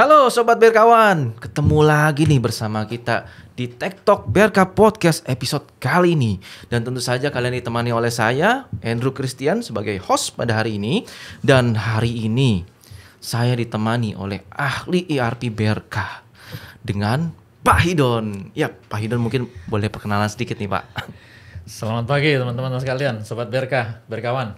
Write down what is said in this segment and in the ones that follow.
Halo Sobat Berkawan, ketemu lagi nih bersama kita di TikTok Berka Podcast episode kali ini. Dan tentu saja kalian ditemani oleh saya, Andrew Christian sebagai host pada hari ini. Dan hari ini saya ditemani oleh ahli ERP Berka dengan Pak Hidon. Ya, Pak Hidon mungkin boleh perkenalan sedikit nih Pak. Selamat pagi teman-teman sekalian, Sobat Berka, Berkawan.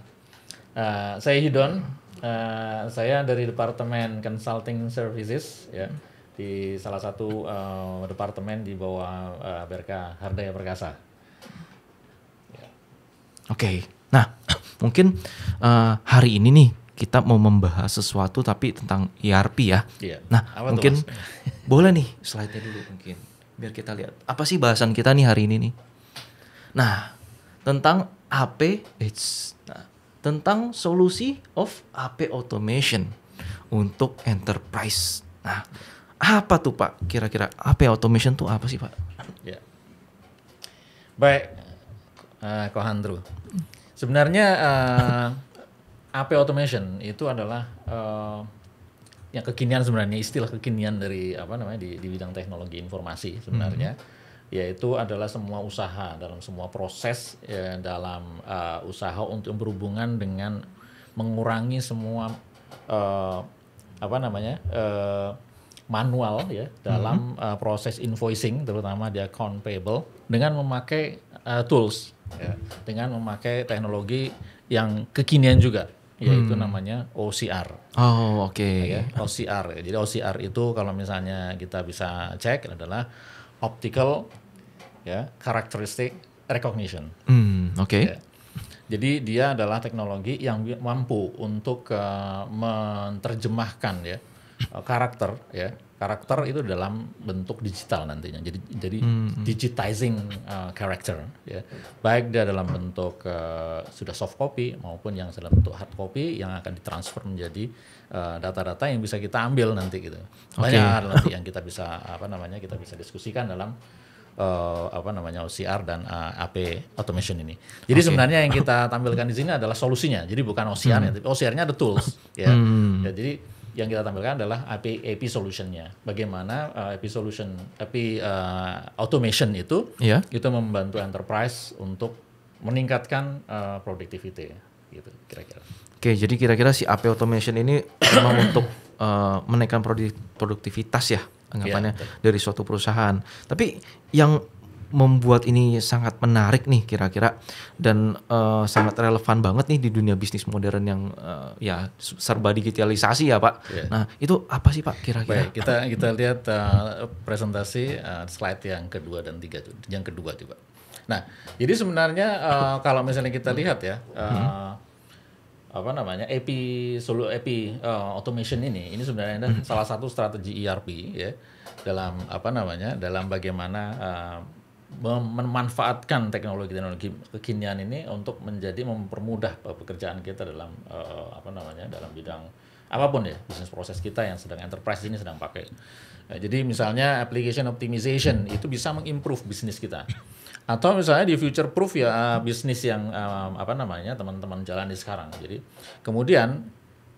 Uh, eh, saya Hidon, uh, saya dari departemen consulting services ya di salah satu uh, departemen di bawah uh, eh, BRK Hardaya Perkasa. Ya. Oke, okay. nah mungkin uh, hari ini nih kita mau membahas sesuatu tapi tentang ERP ya. Iya. Nah Apa mungkin tuh, boleh nih slide-nya dulu mungkin biar kita lihat apa sih bahasan kita nih hari ini nih. Nah tentang HP, it's, nah, tentang solusi of AP automation untuk enterprise. Nah, apa tuh Pak? Kira-kira AP automation tuh apa sih Pak? Ya. Baik, uh, eh, Kohandru. Sebenarnya uh, eh, AP automation itu adalah uh, yang kekinian sebenarnya istilah kekinian dari apa namanya di, di bidang teknologi informasi sebenarnya. Hmm yaitu adalah semua usaha dalam semua proses ya, dalam uh, usaha untuk berhubungan dengan mengurangi semua uh, apa namanya uh, manual ya dalam mm -hmm. uh, proses invoicing terutama di account payable dengan memakai uh, tools ya, dengan memakai teknologi yang kekinian juga yaitu hmm. namanya OCR. Oh, oke. Okay. Ya, OCR. Ya. Jadi OCR itu kalau misalnya kita bisa cek adalah optical ya karakteristik recognition. Hmm, Oke. Okay. Ya. Jadi dia adalah teknologi yang mampu untuk uh, eh, menerjemahkan ya uh, karakter ya karakter itu dalam bentuk digital nantinya. Jadi jadi hmm. hmm. digitizing uh, character ya. Baik dia dalam bentuk uh, sudah soft copy maupun yang dalam bentuk hard copy yang akan ditransfer menjadi data-data uh, yang bisa kita ambil nanti gitu. Banyak okay. nanti yang kita bisa apa namanya kita bisa diskusikan dalam uh, apa namanya OCR dan uh, eh, AP automation ini. Jadi okay. sebenarnya yang kita tampilkan di sini adalah solusinya. Jadi bukan OCR hmm. hmm. ya, tapi OCR-nya ada tools ya. Hmm. ya. Jadi yang kita tampilkan adalah AP AP solutionnya. Bagaimana uh, eh, AP solution AP uh, automation itu yeah. itu membantu enterprise untuk meningkatkan uh, productivity gitu kira-kira. Oke, jadi kira-kira si AP automation ini memang untuk uh, menaikkan produktivitas ya anggapannya yeah. Iya, dari suatu perusahaan. Tapi yang membuat ini sangat menarik nih kira-kira dan uh, sangat relevan banget nih di dunia bisnis modern yang uh, ya serba digitalisasi ya Pak. Yeah. Nah itu apa sih Pak kira-kira? Baik kita kita lihat uh, presentasi uh, slide yang kedua dan tiga yang kedua coba. Nah jadi sebenarnya uh, kalau misalnya kita lihat ya. Uh, hmm apa namanya epi solo epi uh, automation ini ini sebenarnya hmm. salah satu strategi ERP ya dalam apa namanya dalam bagaimana uh, memanfaatkan teknologi-teknologi kekinian ini untuk menjadi mempermudah pekerjaan kita dalam uh, apa namanya dalam bidang apapun ya bisnis proses kita yang sedang enterprise ini sedang pakai. Nah, jadi misalnya application optimization itu bisa mengimprove bisnis kita atau misalnya di future proof ya ah, bisnis yang um, apa namanya teman-teman jalani sekarang. Jadi kemudian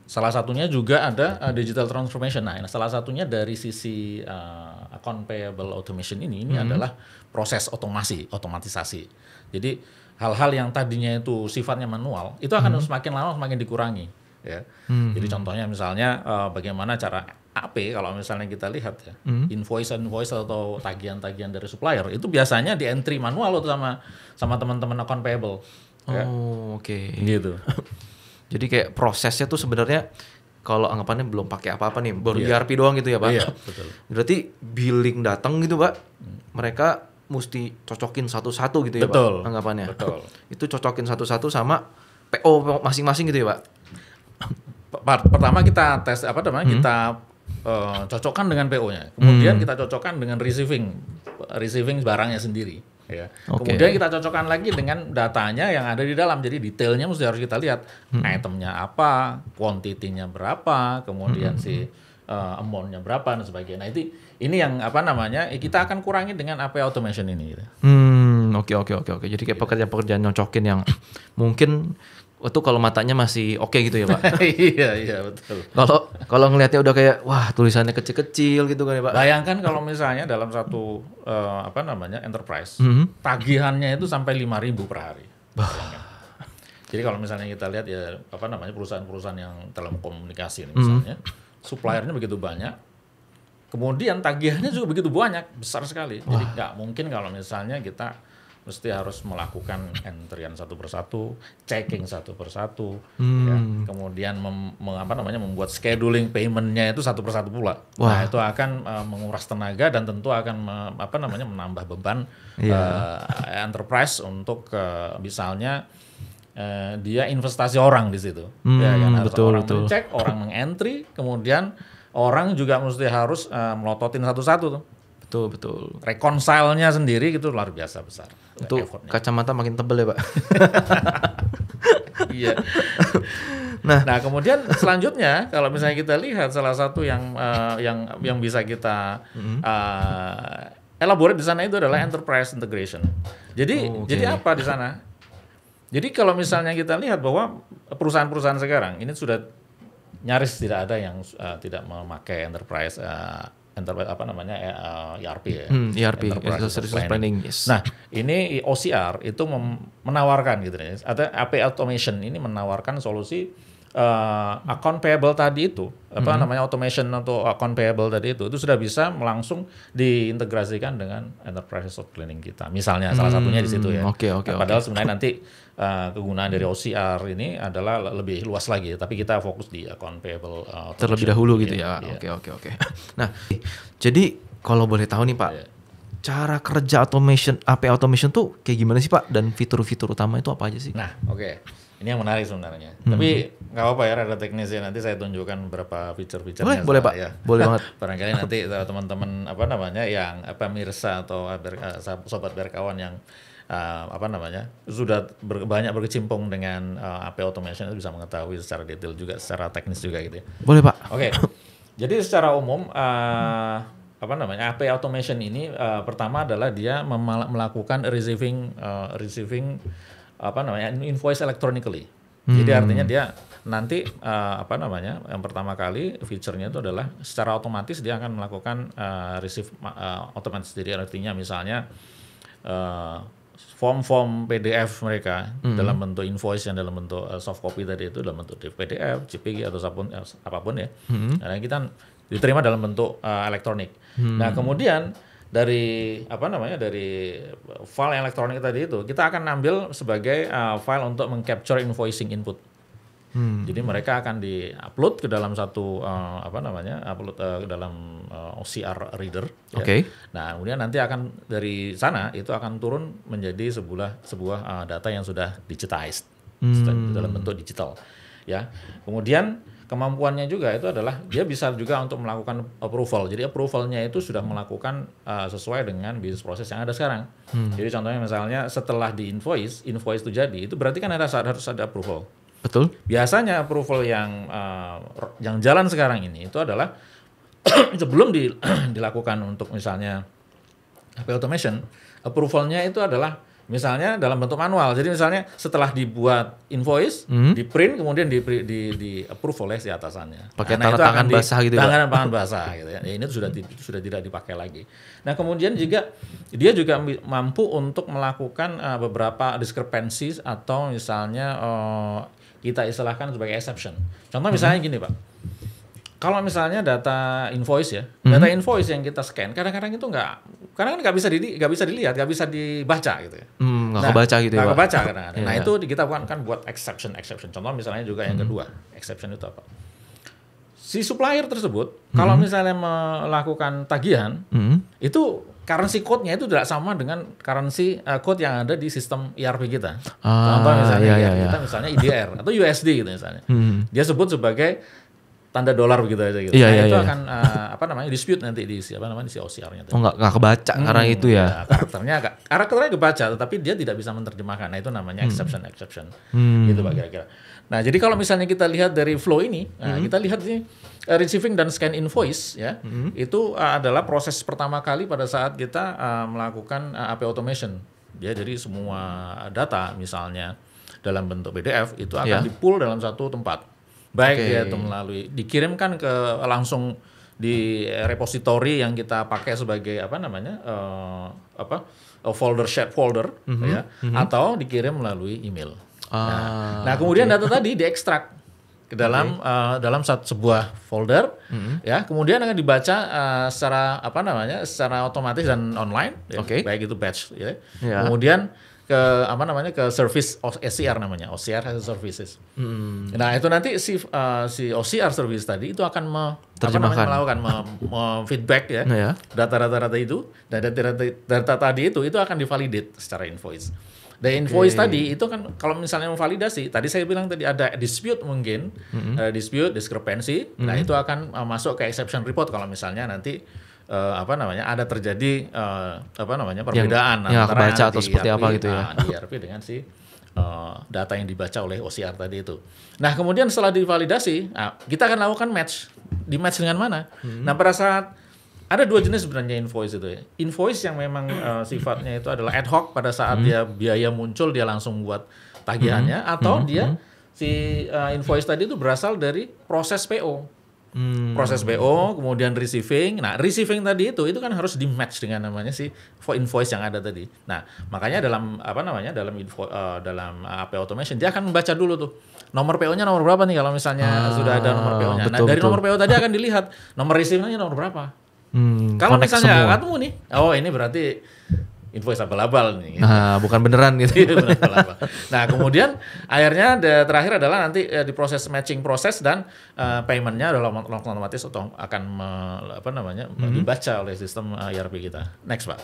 salah satunya juga ada uh, digital transformation. Nah, salah satunya dari sisi uh, account payable automation ini ini mm -hmm. adalah proses otomasi, otomatisasi. Jadi hal-hal yang tadinya itu sifatnya manual itu akan mm -hmm. semakin lama semakin dikurangi ya. Mm -hmm. Jadi contohnya misalnya uh, bagaimana cara AP kalau misalnya kita lihat ya hmm. invoice invoice atau tagihan-tagihan dari supplier itu biasanya di entry manual loh sama sama teman-teman account payable. Ya. Oh, ya. oke. Okay. Gitu. Jadi kayak prosesnya tuh sebenarnya kalau anggapannya belum pakai apa-apa nih, baru yeah. ERP doang gitu ya, Pak. Iya, yeah, betul. Berarti billing datang gitu, Pak. Mereka mesti cocokin satu-satu gitu ya, betul. Pak. Anggapannya. Betul. itu cocokin satu-satu sama PO masing-masing gitu ya, Pak. Pertama kita tes apa namanya? Hmm. Kita uh, cocokkan dengan PO-nya. Kemudian hmm. kita cocokkan dengan receiving receiving barangnya sendiri. Ya. Okay. Kemudian kita cocokkan lagi dengan datanya yang ada di dalam. Jadi detailnya mesti harus kita lihat hmm. itemnya apa, kuantitinya berapa, kemudian hmm. si uh, amountnya berapa dan sebagainya. Nah itu ini yang apa namanya eh, kita akan kurangi dengan apa automation ini. Gitu. Hmm oke okay, oke okay, oke okay, oke. Jadi kayak gitu. pekerjaan-pekerjaan nyocokin yang mungkin itu oh, kalau matanya masih oke okay gitu ya pak iya iya betul kalau kalau ngelihatnya udah kayak wah tulisannya kecil-kecil gitu kan ya pak bayangkan kalau misalnya dalam satu uh, apa namanya enterprise mm -hmm. tagihannya itu sampai lima ribu per hari jadi kalau misalnya kita lihat ya apa namanya perusahaan-perusahaan yang komunikasi ini mhm. misalnya mm -hmm. suppliernya begitu banyak kemudian tagihannya juga begitu banyak besar sekali jadi nggak mungkin kalau misalnya kita mesti harus melakukan entrian satu persatu, checking satu persatu, hmm. ya. kemudian mem, mem, apa namanya membuat scheduling paymentnya itu satu persatu pula. Wah. Nah itu akan uh, menguras tenaga dan tentu akan me, apa namanya menambah beban yeah. Iya. uh, enterprise untuk uh, misalnya uh, dia investasi orang di situ, hmm, ya kan betul, orang betul. mengecek, orang mengentry, kemudian orang juga mesti harus uh, melototin satu-satu tuh. Betul, betul. Reconcile-nya sendiri itu luar biasa besar. Untuk kacamata makin tebel ya, Pak. iya. nah, nah, kemudian selanjutnya kalau misalnya kita lihat salah satu yang uh, yang yang bisa kita uh, elaborate di sana itu adalah mm-hmm. enterprise integration. Jadi oh, okay. jadi apa di sana? Jadi kalau misalnya kita lihat bahwa perusahaan-perusahaan sekarang ini sudah nyaris tidak ada yang uh, tidak memakai enterprise enterprise apa namanya uh, eh, ERP eh, e ya. Hmm, ERP, Enterprise Resource, Planning. Planning. Yes. Nah, ini OCR itu menawarkan gitu ya. atau AP Automation ini menawarkan solusi uh, account payable tadi itu apa hmm. namanya automation atau account payable tadi itu itu sudah bisa langsung diintegrasikan dengan enterprise resource cleaning kita misalnya salah mm-hmm. satunya di situ ya. okay, Okay, nah, padahal okay. sebenarnya nanti uh, kegunaan dari OCR ini adalah lebih luas lagi tapi kita fokus di account payable uh, terlebih dahulu gitu ya. Iya, iya. Oke oke oke. Nah, jadi kalau boleh tahu nih Pak yeah cara kerja automation AP automation tuh kayak gimana sih Pak dan fitur-fitur utama itu apa aja sih? Nah, oke. Okay. Ini yang menarik sebenarnya. Hmm. Tapi nggak apa-apa ya ada teknisnya nanti saya tunjukkan berapa fitur-fiturnya boleh boleh pak ya. boleh banget barangkali nanti eh, teman-teman apa namanya yang eh, pemirsa atau eh, sobat berkawan yang uh, apa namanya sudah ber, banyak berkecimpung dengan uh, AP automation itu bisa mengetahui secara detail juga secara teknis juga gitu ya. Boleh Pak. Oke. Okay. Jadi secara umum uh, apa namanya AP automation ini uh, pertama adalah dia melakukan receiving uh, receiving apa namanya invoice electronically. Hmm. Jadi artinya dia nanti uh, apa namanya yang pertama kali fiturnya itu adalah secara otomatis dia akan melakukan uh, receive uh, otomatis jadi artinya misalnya form form-form PDF mereka hmm. dalam bentuk invoice yang dalam bentuk uh, soft copy tadi itu dalam bentuk PDF, JPG atau apapun, apapun ya. Hmm. Nah, kita diterima dalam bentuk uh, elektronik. Hmm. Nah, kemudian dari apa namanya dari file elektronik tadi itu kita akan ambil sebagai uh, file untuk mengcapture invoicing input. Hmm. Jadi mereka akan diupload ke dalam satu uh, apa namanya upload uh, ke dalam uh, OCR reader. Ya. Oke. Okay. Nah kemudian nanti akan dari sana itu akan turun menjadi sebuah sebuah uh, data yang sudah digitized hmm. dalam bentuk digital. Ya. Kemudian kemampuannya juga itu adalah dia bisa juga untuk melakukan approval. Jadi approvalnya itu sudah melakukan uh, sesuai dengan bisnis proses yang ada sekarang. Hmm. Jadi contohnya misalnya setelah di invoice, invoice itu jadi, itu berarti kan ada harus ada approval. Betul. Biasanya approval yang uh, yang jalan sekarang ini itu adalah sebelum di, dilakukan untuk misalnya HP automation, approvalnya itu adalah Misalnya dalam bentuk manual. Jadi misalnya setelah dibuat invoice, hmm. di print kemudian di, di di approve oleh si atasannya. Pakai nah, tanda gitu ya, tangan basah gitu. Tangan ya. tangan basah gitu ya. ini sudah di, sudah tidak dipakai lagi. Nah, kemudian juga dia juga mampu untuk melakukan uh, beberapa discrepancies atau misalnya uh, kita istilahkan sebagai exception. Contoh hmm. misalnya hmm. gini, Pak. Kalau misalnya data invoice ya, hmm. data invoice yang kita scan kadang-kadang itu nggak karena kan nggak bisa di nggak bisa dilihat nggak bisa dibaca gitu ya hmm, nggak nah, kebaca gitu ya nggak kebaca karena yeah. nah iya. itu kita kan kan buat exception exception contoh misalnya juga yang hmm. kedua exception itu apa si supplier tersebut hmm. kalau misalnya melakukan tagihan hmm. itu currency code-nya itu tidak sama dengan currency eh, code yang ada di sistem ERP kita ah, contoh misalnya ya kita iya. misalnya IDR e atau USD gitu misalnya hmm. dia sebut sebagai tanda dolar begitu aja gitu. Iya, nah, iya, itu iya. akan uh, apa namanya dispute nanti di siapa namanya di OCR-nya. Oh enggak nggak kebaca hmm, karena itu ya. ya karakternya agak karakternya kebaca tetapi dia tidak bisa menerjemahkan. Nah itu namanya hmm. exception hmm. exception hmm. gitu kira-kira. Nah jadi kalau misalnya kita lihat dari flow ini, nah, hmm. nah, kita lihat ini eh, receiving dan scan invoice ya hmm. itu uh, adalah proses pertama kali pada saat kita uh, melakukan uh, AP automation. Ya jadi semua data misalnya dalam bentuk PDF itu akan yeah. dipool dalam satu tempat baik okay. itu melalui dikirimkan ke langsung di repository yang kita pakai sebagai apa namanya uh, apa eh, folder shared folder mm -hmm. ya mm -hmm. atau dikirim melalui email. Ah, nah, nah kemudian okay. data tadi diekstrak ke dalam okay. uh, eh, dalam satu sebuah folder mm-hmm. ya kemudian akan dibaca uh, secara apa namanya secara otomatis dan online ya, okay. baik itu batch ya yeah. kemudian ke apa namanya ke service OCR namanya OCR as services. Hmm. Nah itu nanti si uh, si OCR service tadi itu akan me, apa namanya, melakukan me, me feedback ya iya. nah, data-data nah, ya. itu dan data, data, data tadi itu itu akan divalidate secara invoice. the invoice okay. tadi itu kan kalau misalnya memvalidasi, tadi saya bilang tadi ada dispute mungkin, mm -hmm. uh, dispute, diskrepensi, mm nah, -hmm. nah itu akan uh, masuk ke exception report kalau misalnya nanti uh, apa namanya ada terjadi uh, apa namanya perbedaan yang, antara yang baca atau seperti apa gitu ya nah, dengan si uh, data yang dibaca oleh OCR tadi itu. Nah kemudian setelah divalidasi nah, kita akan lakukan match di match dengan mana? Hmm. Nah pada saat ada dua jenis sebenarnya invoice itu ya. Invoice yang memang uh, sifatnya itu adalah ad hoc pada saat hmm. dia biaya muncul dia langsung buat tagihannya hmm. atau hmm. dia hmm. si uh, invoice tadi itu berasal dari proses PO hmm. proses BO, kemudian receiving. Nah, receiving tadi itu itu kan harus di match dengan namanya si invoice yang ada tadi. Nah, makanya dalam apa namanya dalam info, uh, dalam eh, AP automation dia akan membaca dulu tuh nomor PO-nya nomor berapa nih kalau misalnya ah, sudah ada nomor PO-nya. Nah, dari betul. nomor PO tadi akan dilihat nomor receiving-nya nomor berapa. Hmm, kalau misalnya semua. ketemu nih, oh ini berarti invoice abal-abal nih. Nah, bukan beneran gitu. Iya, nah, kemudian akhirnya the, terakhir adalah nanti uh, proses matching proses dan uh, paymentnya adalah otomatis atau akan me, apa namanya hmm. dibaca oleh sistem uh, eh, ERP kita. Next pak.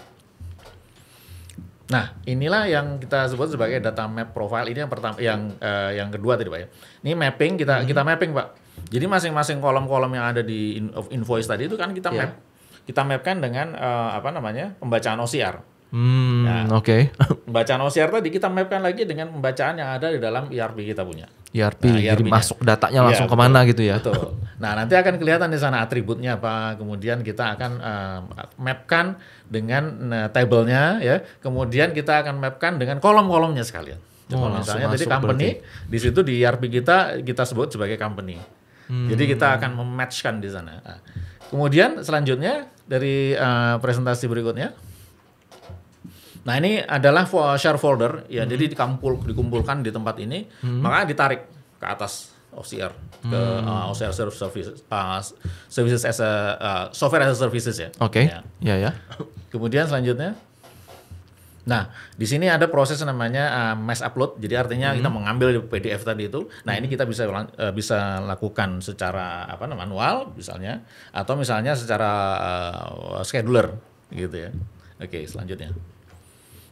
Nah, inilah yang kita sebut sebagai data map profile. Ini yang pertama, yang uh, yang kedua tadi pak ya. Ini mapping kita hmm. kita mapping pak. Jadi masing-masing kolom-kolom yang ada di invoice tadi itu kan kita yeah. map kita mapkan dengan uh, apa namanya pembacaan OCR. Hmm, nah, oke. Okay. Pembacaan OCR tadi kita mapkan lagi dengan pembacaan yang ada di dalam ERP kita punya. ERP, nah, ERP jadi e masuk datanya iya, langsung ya, kemana betul, gitu ya? Betul. Nah nanti akan kelihatan di sana atributnya apa, kemudian kita akan uh, mapkan dengan uh, tablenya ya, kemudian kita akan mapkan dengan kolom-kolomnya sekalian. Oh, Kalau misalnya jadi company berarti. di situ di ERP kita kita sebut sebagai company. Hmm. Jadi kita hmm. akan mematchkan di sana. Nah, kemudian selanjutnya dari uh, presentasi berikutnya Nah ini adalah share folder ya, hmm. jadi dikumpul dikumpulkan di tempat ini, hmm. maka ditarik ke atas OCR ke hmm. uh, OCR service, uh, services as a uh, software as a services ya. Oke. Okay. Ya. ya ya. Kemudian selanjutnya, nah di sini ada proses namanya uh, mass upload, jadi artinya hmm. kita mengambil PDF tadi itu. Nah hmm. ini kita bisa uh, bisa lakukan secara apa manual misalnya, atau misalnya secara uh, scheduler gitu ya. Oke okay, selanjutnya.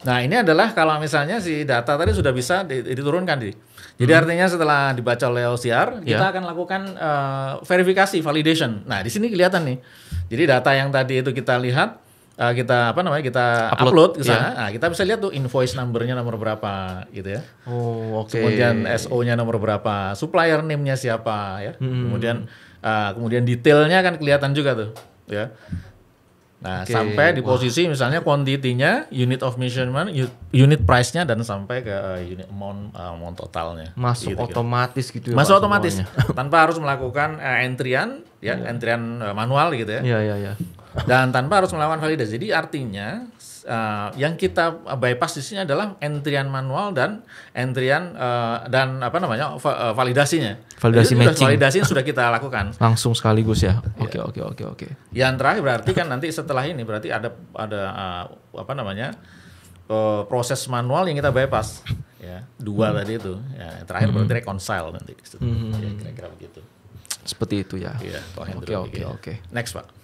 Nah ini adalah kalau misalnya si data tadi sudah bisa diturunkan di. Jadi hmm. artinya setelah dibaca oleh OCR yeah. kita ya. akan lakukan uh, verifikasi validation. Nah di sini kelihatan nih. Jadi data yang tadi itu kita lihat uh, kita apa namanya kita upload, upload ke ya. sana. Yeah. Nah, kita bisa lihat tuh invoice numbernya nomor berapa gitu ya. Oh oke. Okay. Kemudian SO-nya nomor berapa, supplier name-nya siapa ya. Hmm. Kemudian uh, kemudian detailnya akan kelihatan juga tuh ya. Nah, okay. sampai di posisi Wah. misalnya nya unit of measurement, unit price-nya dan sampai ke eh, unit amount, uh, amount totalnya. Masuk gitu, otomatis gitu, ya. Masuk Pak, otomatis semuanya. tanpa harus melakukan uh, eh, entrian ya, yeah. entrian uh, manual gitu ya. Iya, yeah, yeah, Yeah. Dan tanpa harus melawan validasi. Jadi artinya Uh, yang kita bypass di sini adalah entrian manual dan entrian uh, eh, dan apa namanya va eh, validasinya. Validasi Jadi, matching. validasi sudah kita lakukan. Langsung sekaligus ya. Iya. Oke oke oke oke. Yang terakhir berarti kan nanti setelah ini berarti ada ada uh, apa namanya uh, proses manual yang kita bypass. Ya dua hmm. tadi itu. Ya, yang terakhir hmm. berarti reconcile nanti. Hmm. Ya, kira-kira begitu. Seperti itu ya. Iya, oke oke oke. Next pak.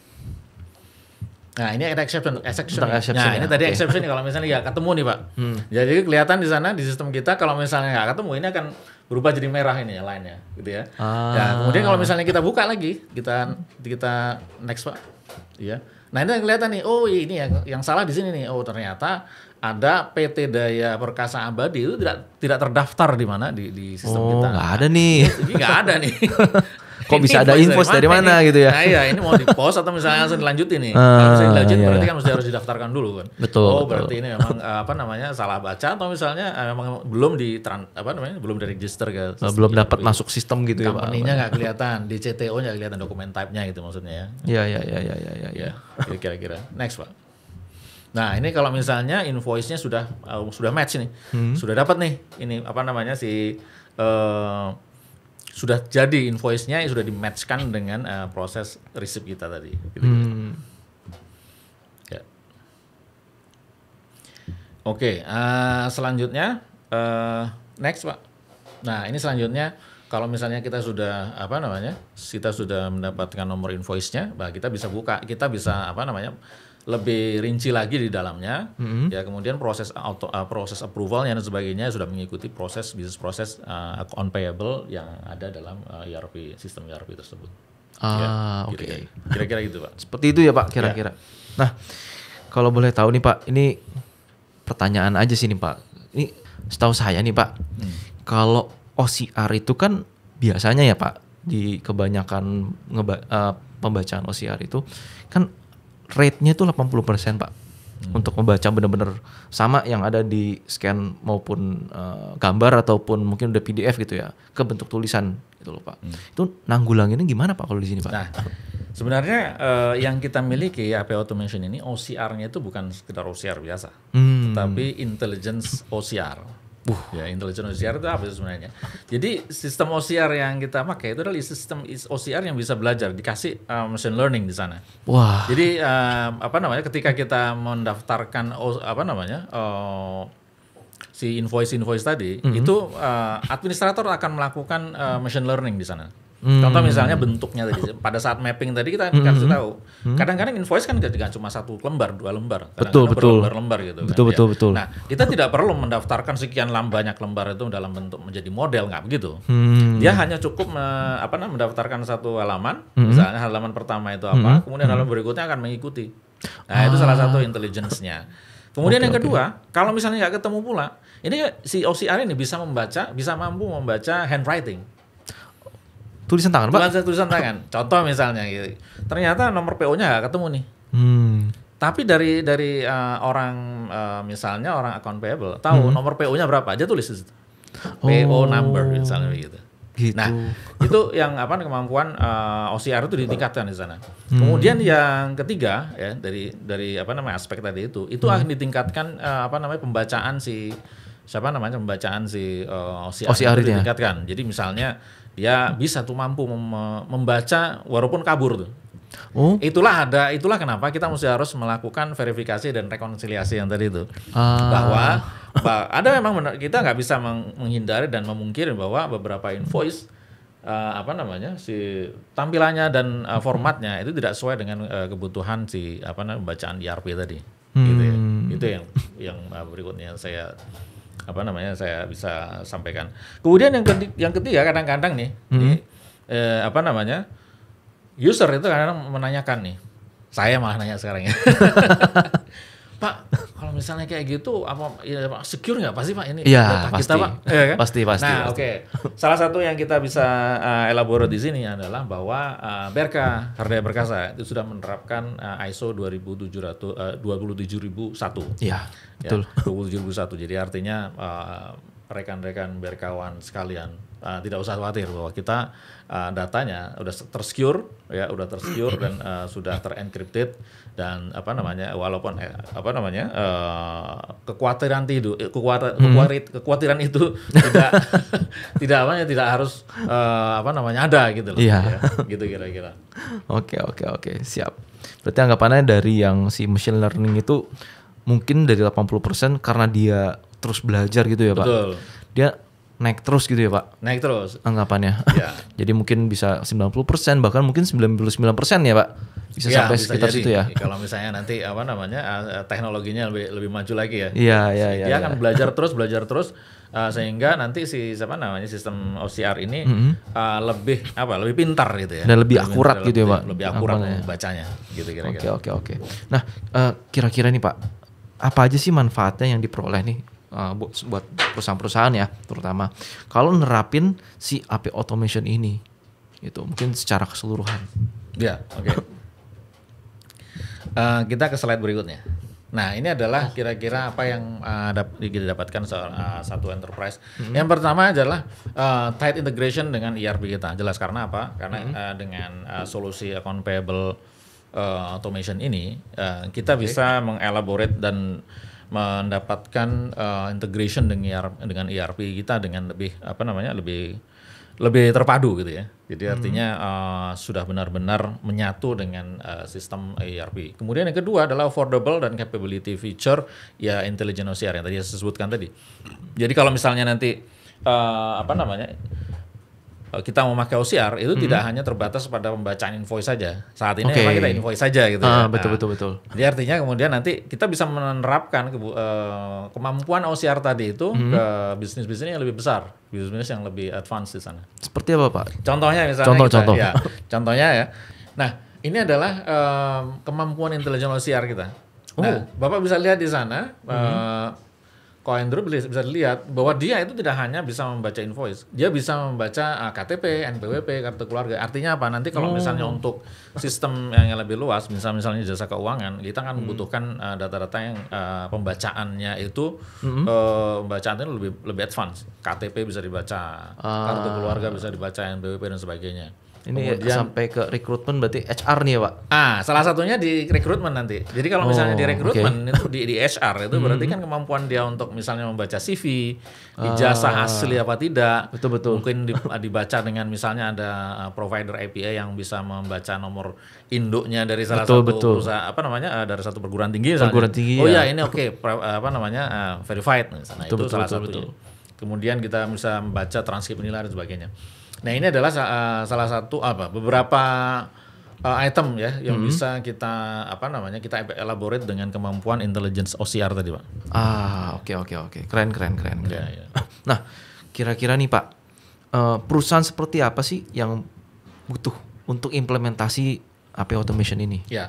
Nah ini ada exception, exception. Ya. exception nah ya. ini tadi exception exception kalau misalnya nggak ketemu nih pak. Hmm. Jadi kelihatan di sana di sistem kita kalau misalnya nggak ketemu ini akan berubah jadi merah ini ya lainnya, gitu ya. Nah, ah. kemudian kalau misalnya kita buka lagi kita kita next pak, iya. Nah ini kelihatan nih, oh ini yang yang salah di sini nih. Oh ternyata ada PT Daya Perkasa Abadi itu tidak tidak terdaftar di mana di, di sistem oh, kita. Oh, nggak ada nih. Iya, nggak ada nih. kok bisa ada info dari, dari mana, ini? gitu ya? Nah, iya, ini mau di post atau misalnya langsung dilanjutin nih. Ah, nah, misalnya dilanjutin iya, berarti iya. kan mesti harus didaftarkan dulu kan. Betul. Oh, betul. berarti ini memang eh, apa namanya salah baca atau misalnya eh, memang belum di apa namanya belum di register ke eh, belum dapat gitu ya? masuk sistem gitu ya, Pak. enggak nggak kelihatan, di CTO nya kelihatan dokumen type-nya gitu maksudnya ya. Iya, iya, iya, iya, iya, iya. Ya, kira-kira. Next, Pak. Nah ini kalau misalnya invoice-nya sudah uh, sudah match nih, hmm. sudah dapat nih ini apa namanya si uh, sudah jadi invoice-nya sudah dimatchkan dengan uh, proses receipt kita tadi. Gitu -gitu. Hmm. Ya. Oke, okay, uh, eh, selanjutnya uh, next pak. Nah ini selanjutnya kalau misalnya kita sudah apa namanya kita sudah mendapatkan nomor invoice-nya, kita bisa buka kita bisa apa namanya lebih rinci lagi di dalamnya. Mm-hmm. Ya kemudian proses auto, uh, proses approvalnya dan sebagainya sudah mengikuti proses bisnis proses uh, on payable yang ada dalam uh, ERP sistem ERP tersebut. Ah, ya, gitu oke. Okay. Kira-kira gitu, Pak. Seperti itu ya, Pak, kira-kira. Ya. Nah, kalau boleh tahu nih, Pak, ini pertanyaan aja sih nih, Pak. Ini setahu saya nih, Pak. Hmm. Kalau OCR itu kan biasanya ya, Pak, di kebanyakan ngeba- uh, pembacaan OCR itu kan rate-nya tuh 80% Pak. Hmm. Untuk membaca benar-benar sama yang ada di scan maupun uh, gambar ataupun mungkin udah PDF gitu ya, ke bentuk tulisan gitu loh Pak. Hmm. Itu nanggulanginnya gimana Pak kalau di sini Pak? Nah. Sebenarnya uh, yang kita miliki AP Automation ini OCR-nya itu bukan sekedar OCR biasa, hmm. tetapi intelligence OCR. Uh. Ya, intelligent OCR itu apa sebenarnya? Jadi sistem OCR yang kita pakai itu adalah sistem OCR yang bisa belajar, dikasih uh, machine learning di sana. Wah. Jadi uh, apa namanya? Ketika kita mendaftarkan apa namanya? Uh, si invoice invoice tadi, mm -hmm. itu uh, administrator akan melakukan uh, machine learning di sana. Hmm. Contoh misalnya bentuknya tadi pada saat mapping tadi kita hmm. kasih hmm, tahu. Hmm. Kadang-kadang invoice kan tidak cuma satu lembar, dua lembar. Betul betul. Lembar-lembar gitu. Betul kan, betul ya. betul. Nah kita tidak perlu mendaftarkan sekian lam banyak lembar itu dalam bentuk menjadi model nggak begitu. Hmm. Dia hanya cukup me, apa namanya mendaftarkan satu halaman, hmm. misalnya halaman pertama itu apa, hmm. kemudian halaman hmm. berikutnya akan mengikuti. Nah ah. itu salah satu ah. intelligence-nya. Kemudian okay, yang kedua, okay. kalau misalnya nggak ketemu pula, ini si OCR ini bisa membaca, bisa mampu membaca handwriting tulisan tangan pak tulisan, tulisan tangan contoh misalnya gitu ternyata nomor PO nya nggak ketemu nih hmm. tapi dari dari uh, orang uh, misalnya orang account payable tahu hmm. nomor PO nya berapa aja tulis di situ oh. PO number misalnya begitu gitu. Nah, itu yang apa kemampuan uh, eh, OCR itu ditingkatkan di sana. Hmm. Kemudian yang ketiga ya dari dari apa namanya aspek tadi itu, itu hmm. akan ditingkatkan uh, apa namanya pembacaan si siapa namanya pembacaan si uh, OCR, OCR itu ya? ditingkatkan. Jadi misalnya dia bisa tuh mampu mem membaca walaupun kabur tuh. Oh. Itulah ada, itulah kenapa kita mesti harus melakukan verifikasi dan rekonsiliasi yang tadi itu. Ah. Bahwa ada memang benar, kita nggak bisa menghindari dan memungkiri bahwa beberapa invoice uh, apa namanya si tampilannya dan uh, formatnya itu tidak sesuai dengan uh, kebutuhan si apa namanya bacaan ERP tadi. Hmm. Gitu ya. Hmm. Itu yang yang berikutnya saya apa namanya saya bisa sampaikan. Kemudian yang ketiga, yang ketiga kadang-kadang nih -hmm. di, eh, apa namanya user itu kadang-kadang menanyakan nih, saya malah nanya sekarang ya. Pak, kalau misalnya kayak gitu, apa ya, Pak, secure nggak pasti Pak ini? Iya, pasti. Kita, Pak. Ya, kan? Pasti, pasti. Nah, oke. Okay. Salah satu yang kita bisa uh, elaborate di sini adalah bahwa uh, Berka karya Berkasa itu sudah menerapkan uh, ISO tujuh Uh, 27001. Iya, ya, betul. Ya, 27001. Jadi artinya uh, rekan-rekan berkawan sekalian uh, tidak usah khawatir bahwa kita uh, datanya udah tersecure ya udah tersecure dan uh, sudah terenkripted dan apa namanya walaupun eh, apa namanya uh, kekhawatiran itu eh, kekhawatiran, hmm. kekhawatiran itu tidak tidak apa ya tidak harus uh, apa namanya ada gitu loh yeah. ya, gitu kira-kira oke oke oke siap berarti anggapannya dari yang si machine learning itu mungkin dari 80% karena dia terus belajar gitu ya Pak. Dia naik terus gitu ya Pak? Naik terus. Anggapannya. Ya. jadi mungkin bisa 90% bahkan mungkin 99% ya Pak? Bisa ya, sampai bisa sekitar jadi. situ ya. Iya, kalau misalnya nanti apa namanya eh, eh, teknologinya lebih lebih maju lagi ya. Iya iya iya. Dia ya, akan ya. belajar terus belajar terus uh, sehingga nanti si siapa namanya sistem OCR ini mm -hmm. uh, lebih apa lebih pintar gitu ya. Dan lebih, akurat gitu ya Pak. Lebih akurat Apalanya. bacanya gitu kira-kira. Oke oke oke. Nah, kira kira-kira nih Pak, apa aja sih manfaatnya yang diperoleh nih uh, buat perusahaan-perusahaan ya terutama kalau nerapin si AP automation ini itu mungkin secara keseluruhan. Ya, oke. Okay. uh, eh, kita ke slide berikutnya. Nah, ini adalah oh. kira-kira apa yang uh, eh, didapatkan se uh, satu enterprise. Mm -hmm. Yang pertama adalah uh, tight integration dengan ERP kita. Jelas karena apa? Karena mm -hmm. uh, dengan uh, solusi account payable uh, automation ini, uh, kita okay. bisa mengelaborate dan mendapatkan uh, integration dengan e dengan ERP kita dengan lebih apa namanya lebih lebih terpadu gitu ya. Jadi hmm. artinya uh, eh, sudah benar-benar menyatu dengan uh, sistem ERP. Kemudian yang kedua adalah affordable dan capability feature ya intelligent OCR yang tadi saya sebutkan tadi. Jadi kalau misalnya nanti uh, apa namanya Eh, kita memakai OCR itu -hmm. tidak hanya terbatas pada pembacaan invoice saja. Saat ini okay. kita invoice saja gitu. Ya. Ah, ya. betul betul betul. Jadi artinya kemudian nanti kita bisa menerapkan ke, uh, eh, kemampuan OCR tadi itu -hmm. ke bisnis-bisnis yang lebih besar, bisnis bisnis yang lebih advance di sana. Seperti apa pak? Contohnya misalnya. Contoh-contoh. Contoh. Ya, contohnya ya. Nah ini adalah uh, kemampuan intelijen OCR kita. Nah, oh. Bapak bisa lihat di sana -hmm. Koin Andrew bisa dilihat bahwa dia itu tidak hanya bisa membaca invoice, dia bisa membaca uh, ah, KTP, NPWP, kartu keluarga. Artinya apa? Nanti kalau hmm. misalnya untuk sistem yang lebih luas, misal misalnya jasa keuangan, kita kan hmm. membutuhkan uh, data-data yang uh, pembacaannya itu hmm. uh, eh, pembacaannya lebih lebih advance. KTP bisa dibaca, ah. kartu keluarga bisa dibaca, NPWP dan sebagainya. Ini Kemudian, sampai ke rekrutmen berarti HR nih ya pak? Ah, salah satunya di rekrutmen nanti. Jadi kalau misalnya oh, di rekrutmen okay. itu di, di HR itu hmm. berarti kan kemampuan dia untuk misalnya membaca CV, ijazah ah, asli apa tidak, betul betul. Mungkin di, ah, dibaca dengan misalnya ada ah, provider API yang bisa membaca nomor induknya dari salah betul, satu betul. perusahaan apa namanya ah, dari satu perguruan tinggi. Misalnya. Perguruan tinggi. Oh iya, ya, ini oke okay, apa namanya verified betul, itu betul, salah betul, satunya. Betul. Kemudian kita bisa membaca transkrip nilai dan sebagainya. Nah ini adalah uh, salah satu apa beberapa uh, item ya yang hmm. bisa kita apa namanya kita e-, elaborate dengan kemampuan intelligence OCR tadi pak. Ah oke okay, oke okay, oke okay. keren keren keren. keren. Yeah, iya. yeah. Nah kira-kira nih pak uh, perusahaan seperti apa sih yang butuh untuk implementasi AP automation ini? Ya yeah.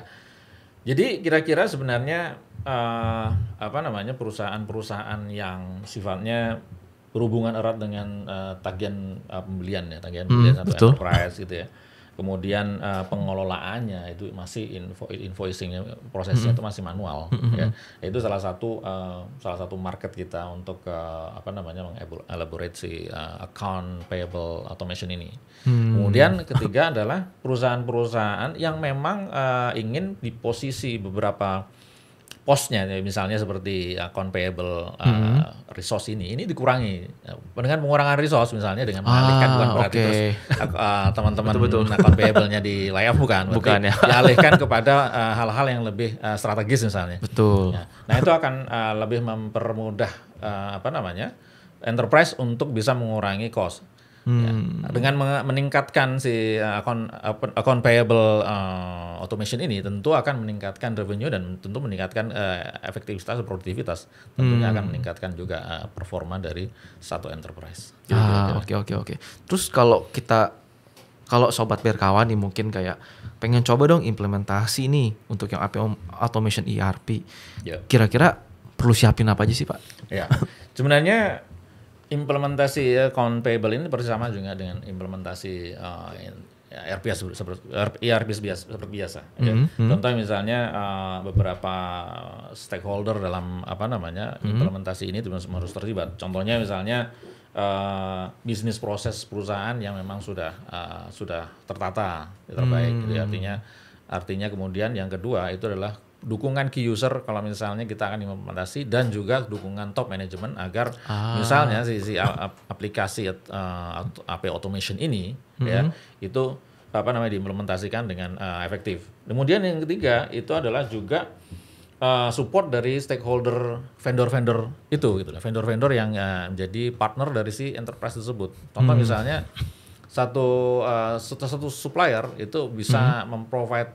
jadi kira-kira sebenarnya uh, apa namanya perusahaan-perusahaan yang sifatnya berhubungan erat dengan uh, tagihan uh, pembelian ya, tagihan hmm, pembelian hmm, atau enterprise gitu ya. Kemudian uh, pengelolaannya itu masih info invoicingnya prosesnya -hmm. itu masih manual -hmm. hmm ya. Hmm. Itu salah satu uh, salah satu market kita untuk uh, apa namanya mengelaborate si uh, account payable automation ini. Hmm. Kemudian ketiga adalah perusahaan-perusahaan yang memang uh, ingin di posisi beberapa posnya ya, misalnya seperti ya, account payable uh, hmm. resource ini ini dikurangi dengan pengurangan resource misalnya dengan mengalihkan ah, bukan berarti okay. terus uh, uh teman-teman account payable-nya di layoff bukan bukan ya dialihkan kepada uh, hal-hal uh, hal -hal yang lebih uh, strategis misalnya betul ya. nah itu akan uh, lebih mempermudah uh, apa namanya enterprise untuk bisa mengurangi cost Hmm. Ya. Nah, dengan meningkatkan si uh, account account payable uh, automation ini tentu akan meningkatkan revenue dan tentu meningkatkan uh, efektivitas produktivitas. Tentunya hmm. akan meningkatkan juga uh, performa dari satu enterprise. Ah, oke oke oke. Terus kalau kita kalau sobat berkawan nih mungkin kayak pengen coba dong implementasi nih untuk yang API automation ERP. Ya. Kira-kira yeah. perlu siapin apa aja sih, Pak? Ya. Yeah. Sebenarnya implementasi ya payable ini persis sama juga dengan implementasi uh, RPS ERP biasa seperti biasa. Mm -hmm. Contoh misalnya uh, beberapa stakeholder dalam apa namanya mm -hmm. implementasi ini harus terlibat. Contohnya misalnya uh, bisnis proses perusahaan yang memang sudah uh, sudah tertata terbaik. Mm -hmm. Jadi artinya artinya kemudian yang kedua itu adalah dukungan key user kalau misalnya kita akan implementasi dan juga dukungan top management agar ah. misalnya si, si aplikasi uh, eh, AP automation ini mm -hmm. ya mhm. itu apa namanya diimplementasikan dengan uh, efektif. Kemudian yang ketiga itu adalah juga uh, support dari stakeholder vendor-vendor itu gitu vendor-vendor yang uh, menjadi partner dari si enterprise tersebut. Contoh hmm. misalnya satu uh, satu supplier itu bisa hmm. memprovide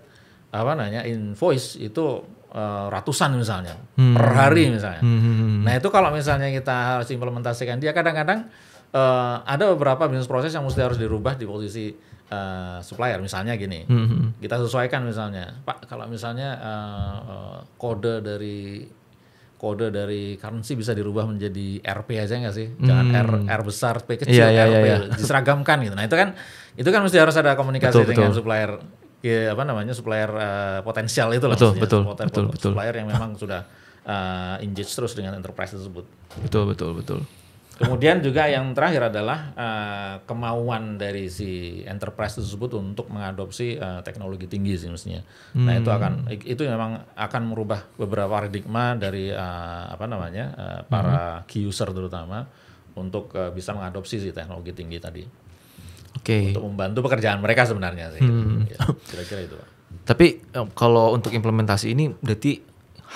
apa namanya invoice itu uh, ratusan misalnya hmm. per hari misalnya. Hmm, hmm, hmm, hmm. Nah itu kalau misalnya kita harus implementasikan dia kadang-kadang uh, ada beberapa bisnis proses yang mesti harus dirubah di posisi uh, supplier misalnya gini. Hmm. Kita sesuaikan misalnya Pak kalau misalnya uh, uh, kode dari kode dari currency bisa dirubah menjadi RP aja nggak sih? Jangan hmm. R R besar, P kecil, yeah, yeah, RP yeah, yeah. diseragamkan gitu. Nah itu kan itu kan mesti harus ada komunikasi betul, dengan betul. supplier ya, apa namanya supplier uh, potensial itu lah betul, betul, supplier, betul, betul. supplier yang memang sudah uh, engage terus dengan enterprise tersebut. Betul betul betul. Kemudian juga yang terakhir adalah uh, kemauan dari si enterprise tersebut untuk mengadopsi uh, teknologi tinggi sih mestinya. Hmm. Nah itu akan hmm. itu memang akan merubah beberapa paradigma dari uh, apa namanya uh, para hmm. key user terutama untuk uh, bisa mengadopsi si teknologi tinggi tadi okay. untuk membantu pekerjaan mereka sebenarnya sih. Hmm. Ya, kira-kira itu. Tapi kalau untuk implementasi ini berarti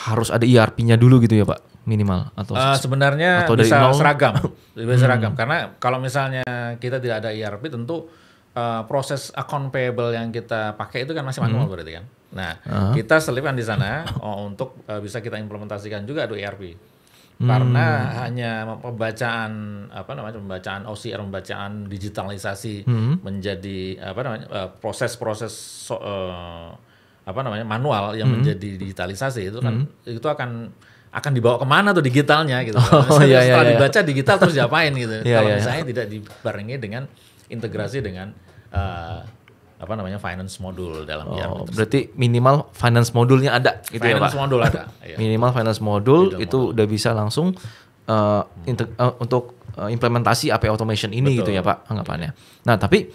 harus ada ERP-nya dulu gitu ya Pak? minimal atau uh, sebenarnya atau bisa nol? seragam bisa seragam hmm. karena kalau misalnya kita tidak ada ERP tentu uh, proses account payable yang kita pakai itu kan masih manual hmm. berarti kan nah uh ah. -huh. kita selipkan di sana oh, untuk uh, bisa kita implementasikan juga ada ERP hmm. karena hanya pembacaan apa namanya pembacaan OCR pembacaan digitalisasi hmm. menjadi apa namanya eh, proses-proses so, uh, apa namanya manual yang hmm. menjadi digitalisasi itu kan hmm. itu akan akan dibawa kemana tuh digitalnya gitu oh, iya, iya, setelah iya, iya. dibaca digital terus diapain gitu iya, kalau iya, iya. misalnya tidak dibarengi dengan integrasi dengan uh, apa namanya finance modul dalam oh, Berarti minimal finance modulnya ada gitu ya, finance ya Pak. Modul ada. Iya. minimal finance modul itu modul. udah bisa langsung uh, hmm. uh, untuk uh, implementasi AP automation ini Betul. gitu ya Pak anggapannya. Nah, tapi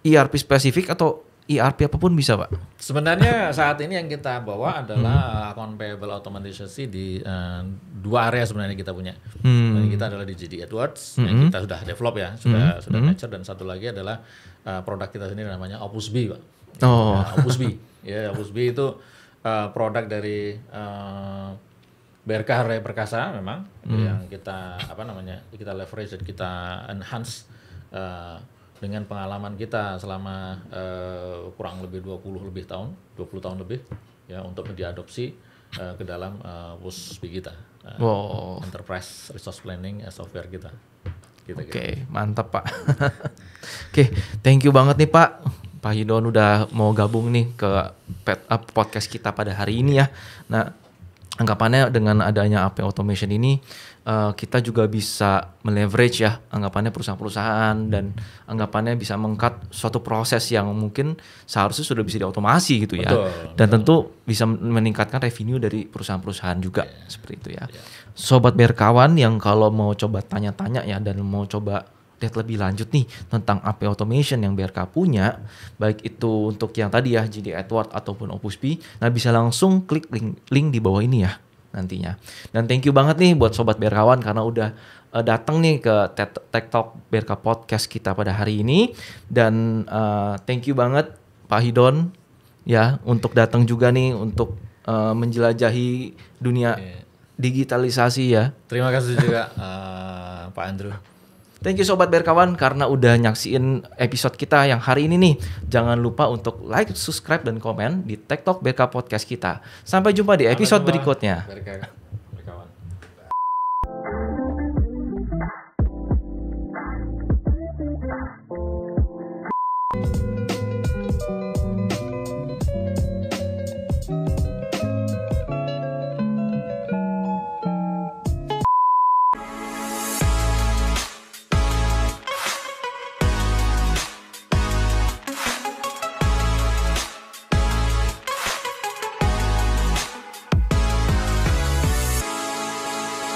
ERP spesifik atau ERP apapun bisa pak? Sebenarnya saat ini yang kita bawa hmm. adalah hmm. account payable automatisasi di uh, dua area sebenarnya kita punya. Hmm. kita adalah di JD Edwards hmm. yang kita sudah develop ya, sudah hmm. sudah hmm. dan satu lagi adalah uh, produk kita sendiri namanya Opus B pak. Oh. Ya, Opus B, ya Opus B itu uh, produk dari uh, BRK Raya Perkasa memang hmm. yang kita apa namanya kita leverage dan kita enhance. Uh, dengan pengalaman kita selama uh, kurang lebih 20 lebih tahun, 20 tahun lebih ya untuk diadopsi uh, ke dalam uh, eh, WSB kita. Uh, wow. Enterprise Resource Planning uh, software kita. Gitu, Oke, okay, gitu. mantap Pak. Oke, okay, thank you banget nih Pak. Pak Yudon udah mau gabung nih ke pet, uh, podcast kita pada hari ini ya. Nah, anggapannya dengan adanya AP automation ini uh, kita juga bisa meleverage ya anggapannya perusahaan-perusahaan dan anggapannya bisa mengkat suatu proses yang mungkin seharusnya sudah bisa diotomasi gitu ya betul, dan betul. tentu bisa meningkatkan revenue dari perusahaan-perusahaan juga yeah. seperti itu ya yeah. sobat berkawan yang kalau mau coba tanya-tanya ya dan mau coba lihat lebih lanjut nih tentang AP Automation yang BRK punya, baik itu untuk yang tadi ya JD Edward ataupun Opus P, nah bisa langsung klik link, link di bawah ini ya nantinya. Dan thank you banget nih buat sobat berkawan karena udah uh, datang nih ke Tech Talk BRK Podcast kita pada hari ini dan uh, thank you banget Pak Hidon ya untuk datang juga nih untuk uh, menjelajahi dunia iya. digitalisasi ya. Terima kasih juga uh, Pak Andrew. Thank you sobat berkawan karena udah nyaksiin episode kita yang hari ini nih. Jangan lupa untuk like, subscribe dan komen di TikTok BK Podcast kita. Sampai jumpa di episode berikutnya. Berkawan.